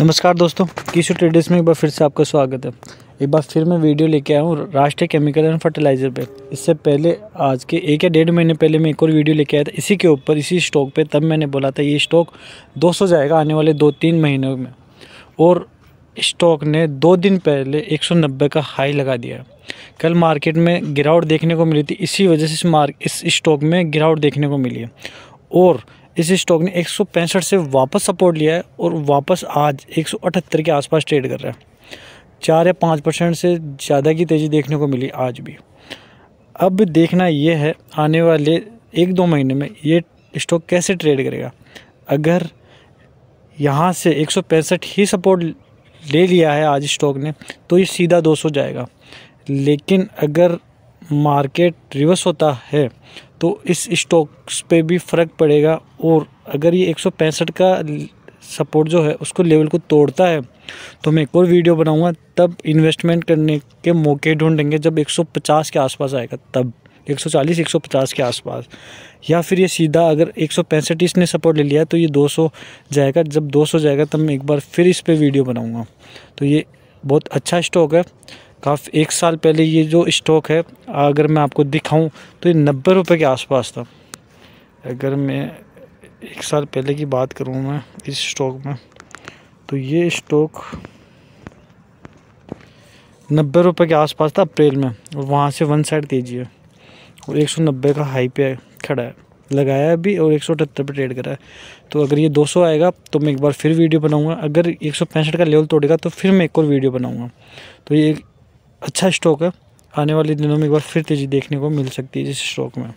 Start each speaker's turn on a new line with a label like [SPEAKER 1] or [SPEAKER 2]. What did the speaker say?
[SPEAKER 1] नमस्कार दोस्तों किशोर ट्रेडर्स में एक बार फिर से आपका स्वागत है एक बार फिर मैं वीडियो लेके आया हूँ राष्ट्रीय केमिकल एंड फर्टिलाइज़र पे इससे पहले आज के एक या डेढ़ महीने पहले मैं एक और वीडियो लेके आया था इसी के ऊपर इसी स्टॉक पे तब मैंने बोला था ये स्टॉक 200 जाएगा आने वाले दो तीन महीनों में और स्टॉक ने दो दिन पहले एक का हाई लगा दिया कल मार्केट में गिरावट देखने को मिली थी इसी वजह से इस मार्क इस स्टॉक में गिरावट देखने को मिली है और इस स्टॉक ने एक से वापस सपोर्ट लिया है और वापस आज एक के आसपास ट्रेड कर रहा है चार या पाँच परसेंट से ज़्यादा की तेज़ी देखने को मिली आज भी अब देखना यह है आने वाले एक दो महीने में ये स्टॉक कैसे ट्रेड करेगा अगर यहाँ से एक ही सपोर्ट ले लिया है आज स्टॉक ने तो ये सीधा 200 जाएगा लेकिन अगर मार्केट रिवर्स होता है तो इस स्टॉक्स पे भी फ़र्क पड़ेगा और अगर ये एक का सपोर्ट जो है उसको लेवल को तोड़ता है तो मैं एक और वीडियो बनाऊंगा तब इन्वेस्टमेंट करने के मौके ढूंढेंगे जब 150 के आसपास आएगा तब 140 150 के आसपास या फिर ये सीधा अगर एक इसने सपोर्ट ले लिया तो ये 200 जाएगा जब 200 जाएगा तब मैं एक बार फिर इस पर वीडियो बनाऊँगा तो ये बहुत अच्छा स्टॉक है काफ़ी एक साल पहले ये जो स्टॉक है अगर मैं आपको दिखाऊं तो ये नब्बे रुपये के आसपास था अगर मैं एक साल पहले की बात करूं मैं इस स्टॉक में तो ये स्टॉक नब्बे रुपये के आसपास था अप्रैल में और वहाँ से वन साइड तेजी है और एक सौ नब्बे का हाई पे खड़ा है लगाया भी और एक सौ अठहत्तर पर ट्रेड करा है तो अगर ये 200 आएगा तो मैं एक बार फिर वीडियो बनाऊंगा अगर एक सौ पैंसठ का लेवल तोड़ेगा तो फिर मैं एक और वीडियो बनाऊंगा तो ये अच्छा स्टॉक है आने वाले दिनों में एक बार फिर तेज़ी देखने को मिल सकती है इस स्टॉक में